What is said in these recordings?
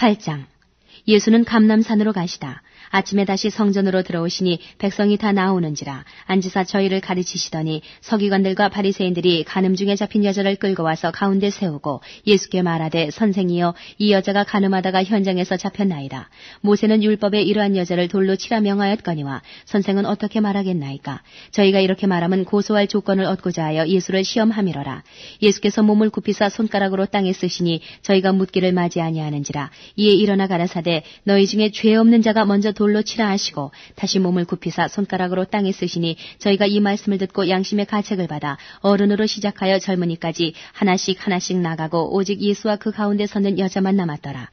8장 예수는 감남산으로 가시다. 아침에 다시 성전으로 들어오시니 백성이 다 나오는지라 안지사 저희를 가르치시더니 서기관들과 바리새인들이 가늠 중에 잡힌 여자를 끌고 와서 가운데 세우고 예수께 말하되 선생이여 이 여자가 가늠하다가 현장에서 잡혔나이다. 모세는 율법에 이러한 여자를 돌로 치라 명하였거니와 선생은 어떻게 말하겠나이까? 저희가 이렇게 말하면 고소할 조건을 얻고자 하여 예수를 시험함이러라. 예수께서 몸을 굽히사 손가락으로 땅에 쓰시니 저희가 묻기를 맞이 아니하는지라 이에 일어나 가라사대 이르되 너희 중에 죄 없는 자가 먼저 돌로 치라 하시고 다시 몸을 굽히사 손가락으로 땅에 쓰시니 저희가 이 말씀을 듣고 양심의 가책을 받아 어른으로 시작하여 젊은이까지 하나씩 하나씩 나가고 오직 예수와 그 가운데 서는 여자만 남았더라.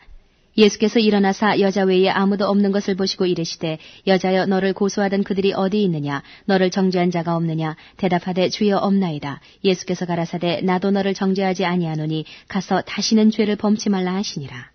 예수께서 일어나사 여자 외에 아무도 없는 것을 보시고 이르시되 여자여 너를 고소하던 그들이 어디 있느냐 너를 정죄한 자가 없느냐 대답하되 주여 없나이다 예수께서 가라사대 나도 너를 정죄하지 아니하노니 가서 다시는 죄를 범치 말라 하시니라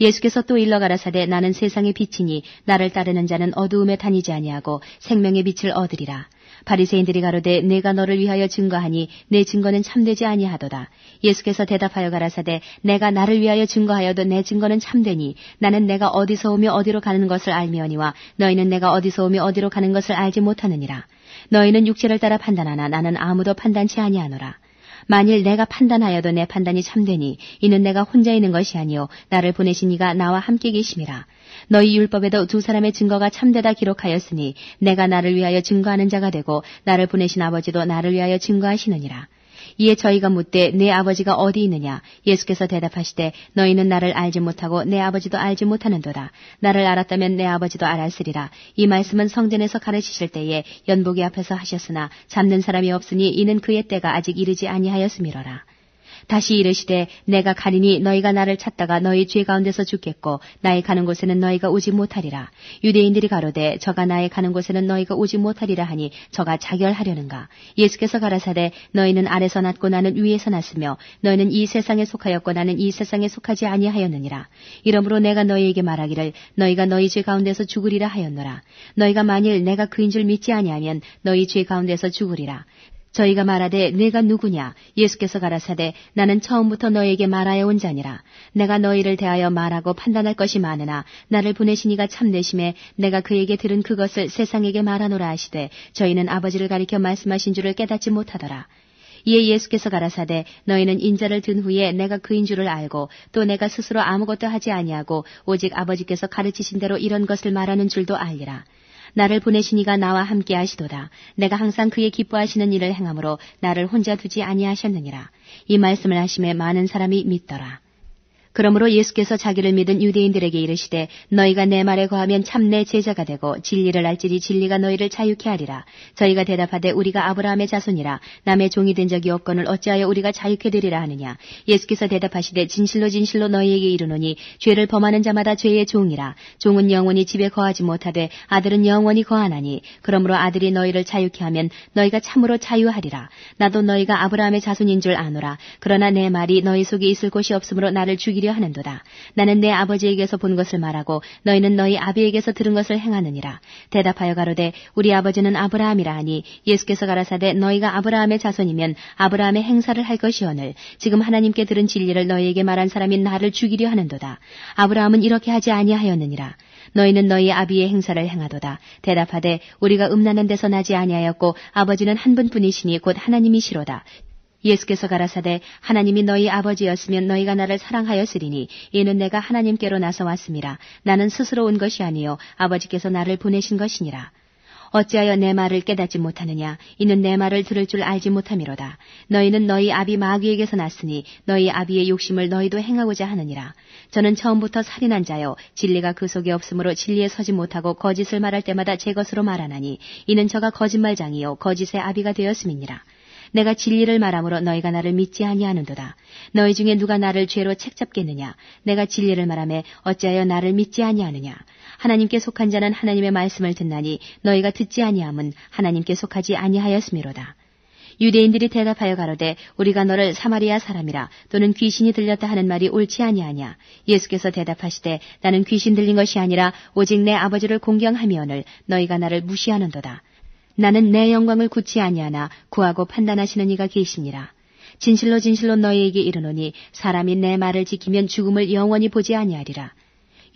예수께서 또 일러 가라사대 나는 세상의 빛이니 나를 따르는 자는 어두움에 다니지 아니하고 생명의 빛을 얻으리라. 바리새인들이 가로되 내가 너를 위하여 증거하니 내 증거는 참되지 아니하도다. 예수께서 대답하여 가라사대 내가 나를 위하여 증거하여도 내 증거는 참되니 나는 내가 어디서 오며 어디로 가는 것을 알미오니와 너희는 내가 어디서 오며 어디로 가는 것을 알지 못하느니라. 너희는 육체를 따라 판단하나 나는 아무도 판단치 아니하노라. 만일 내가 판단하여도 내 판단이 참되니 이는 내가 혼자 있는 것이 아니요 나를 보내신 이가 나와 함께 계심이라 너희 율법에도 두 사람의 증거가 참되다 기록하였으니 내가 나를 위하여 증거하는 자가 되고 나를 보내신 아버지도 나를 위하여 증거하시느니라 이에 저희가 묻되 내 아버지가 어디 있느냐? 예수께서 대답하시되 너희는 나를 알지 못하고 내 아버지도 알지 못하는도다. 나를 알았다면 내 아버지도 알았으리라. 이 말씀은 성전에서 가르치실 때에 연복이 앞에서 하셨으나 잡는 사람이 없으니 이는 그의 때가 아직 이르지 아니하였음이로라. 다시 이르시되 내가 가리니 너희가 나를 찾다가 너희 죄 가운데서 죽겠고 나의 가는 곳에는 너희가 오지 못하리라 유대인들이 가로되 저가 나의 가는 곳에는 너희가 오지 못하리라 하니 저가 자결하려는가 예수께서 가라사대 너희는 아래서 낳고 나는 위에서 났으며 너희는 이 세상에 속하였고 나는 이 세상에 속하지 아니하였느니라 이러므로 내가 너희에게 말하기를 너희가 너희 죄 가운데서 죽으리라 하였노라 너희가 만일 내가 그인 줄 믿지 아니하면 너희 죄 가운데서 죽으리라 저희가 말하되 내가 누구냐 예수께서 가라사대 나는 처음부터 너에게 희 말하여 온 자니라 내가 너희를 대하여 말하고 판단할 것이 많으나 나를 보내신 이가 참내심에 내가 그에게 들은 그것을 세상에게 말하노라 하시되 저희는 아버지를 가리켜 말씀하신 줄을 깨닫지 못하더라 이에 예수께서 가라사대 너희는 인자를 든 후에 내가 그인 줄을 알고 또 내가 스스로 아무것도 하지 아니하고 오직 아버지께서 가르치신 대로 이런 것을 말하는 줄도 알리라 나를 보내시니가 나와 함께 하시도다. 내가 항상 그의 기뻐하시는 일을 행함으로 나를 혼자 두지 아니하셨느니라. 이 말씀을 하심에 많은 사람이 믿더라. 그러므로 예수께서 자기를 믿은 유대인들에게 이르시되 너희가 내 말에 거하면 참내 제자가 되고 진리를 알지니 진리가 너희를 자유케 하리라. 저희가 대답하되 우리가 아브라함의 자손이라 남의 종이 된 적이 없거을 어찌하여 우리가 자유케 되리라 하느냐. 예수께서 대답하시되 진실로 진실로 너희에게 이르노니 죄를 범하는 자마다 죄의 종이라. 종은 영원히 집에 거하지 못하되 아들은 영원히 거하나니 그러므로 아들이 너희를 자유케 하면 너희가 참으로 자유하리라. 나도 너희가 아브라함의 자손인 줄 아노라. 그러나 내 말이 너희 속에 있을 곳이 없으므로 나를 죽이리 지키려 하는도다. 나는 내 아버지에게서 본 것을 말하고 너희는 너희 아비에게서 들은 것을 행하느니라. 대답하여 가로되 우리 아버지는 아브라함이라 하니 예수께서 가라사대 너희가 아브라함의 자손이면 아브라함의 행사를 할 것이오늘 지금 하나님께 들은 진리를 너희에게 말한 사람이 나를 죽이려 하는도다. 아브라함은 이렇게 하지 아니하였느니라. 너희는 너희 아비의 행사를 행하도다. 대답하되 우리가 음란한 데서 나지 아니하였고 아버지는 한 분뿐이시니 곧 하나님이시로다. 예수께서 가라사대 하나님이 너희 아버지였으면 너희가 나를 사랑하였으리니 이는 내가 하나님께로 나서 왔음니라 나는 스스로 온 것이 아니요 아버지께서 나를 보내신 것이니라 어찌하여 내 말을 깨닫지 못하느냐 이는 내 말을 들을 줄 알지 못함이로다 너희는 너희 아비 마귀에게서 났으니 너희 아비의 욕심을 너희도 행하고자 하느니라 저는 처음부터 살인한 자요 진리가 그 속에 없으므로 진리에 서지 못하고 거짓을 말할 때마다 제 것으로 말하나니 이는 저가 거짓말장이요 거짓의 아비가 되었음이니라 내가 진리를 말함으로 너희가 나를 믿지 아니하는도다. 너희 중에 누가 나를 죄로 책잡겠느냐? 내가 진리를 말함에 어찌하여 나를 믿지 아니하느냐? 하나님께 속한 자는 하나님의 말씀을 듣나니 너희가 듣지 아니함은 하나님께 속하지 아니하였음이로다. 유대인들이 대답하여 가로되 우리가 너를 사마리아 사람이라 또는 귀신이 들렸다 하는 말이 옳지 아니하냐 예수께서 대답하시되 나는 귀신 들린 것이 아니라 오직 내 아버지를 공경하며오늘 너희가 나를 무시하는도다 나는 내 영광을 굳지 아니하나 구하고 판단하시는 이가 계시니라 진실로 진실로 너희에게 이르노니 사람이 내 말을 지키면 죽음을 영원히 보지 아니하리라.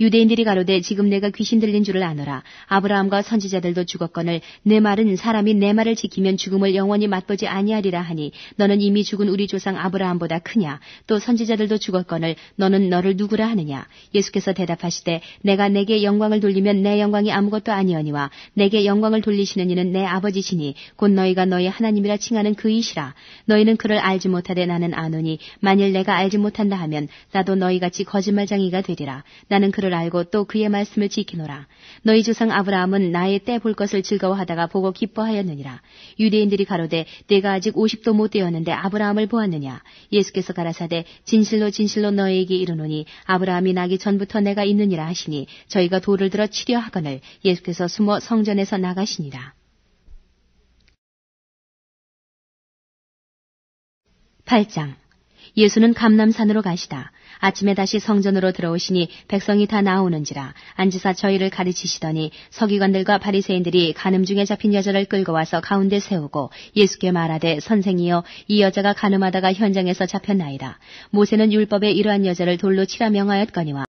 유대인들이 가로되 지금 내가 귀신 들린 줄을 아노라. 아브라함과 선지자들도 죽었건을 내 말은 사람이 내 말을 지키면 죽음을 영원히 맛보지 아니하리라 하니 너는 이미 죽은 우리 조상 아브라함보다 크냐. 또 선지자들도 죽었건을 너는 너를 누구라 하느냐. 예수께서 대답하시되 내가 내게 영광을 돌리면 내 영광이 아무것도 아니어니와 내게 영광을 돌리시는 이는 내 아버지시니 곧 너희가 너희 하나님이라 칭하는 그이시라. 너희는 그를 알지 못하되 나는 아노니 만일 내가 알지 못한다 하면 나도 너희같이 거짓말쟁이가 되리라. 나는 그를 줄 알고 또 그의 말씀을 지키노라. 너희 조상 아브라함은 나의 때 볼 것을 즐거워하다가 보고 기뻐하였느니라. 유대인들이 가로되 내가 아직 50도 못 되었는데 아브라함을 보았느냐. 예수께서 가라사대 진실로 진실로 너희에게 이르노니 아브라함이 나기 전부터 내가 있느니라 하시니 저희가 돌을 들어 치려 하거늘 예수께서 숨어 성전에서 나가시니라. 8장 예수는 감남산으로 가시다. 아침에 다시 성전으로 들어오시니 백성이 다 나오는지라 안지사 저희를 가르치시더니 서기관들과 바리새인들이 간음 중에 잡힌 여자를 끌고 와서 가운데 세우고 예수께 말하되 선생이여 이 여자가 간음하다가 현장에서 잡혔나이다. 모세는 율법에 이러한 여자를 돌로 치라 명하였거니와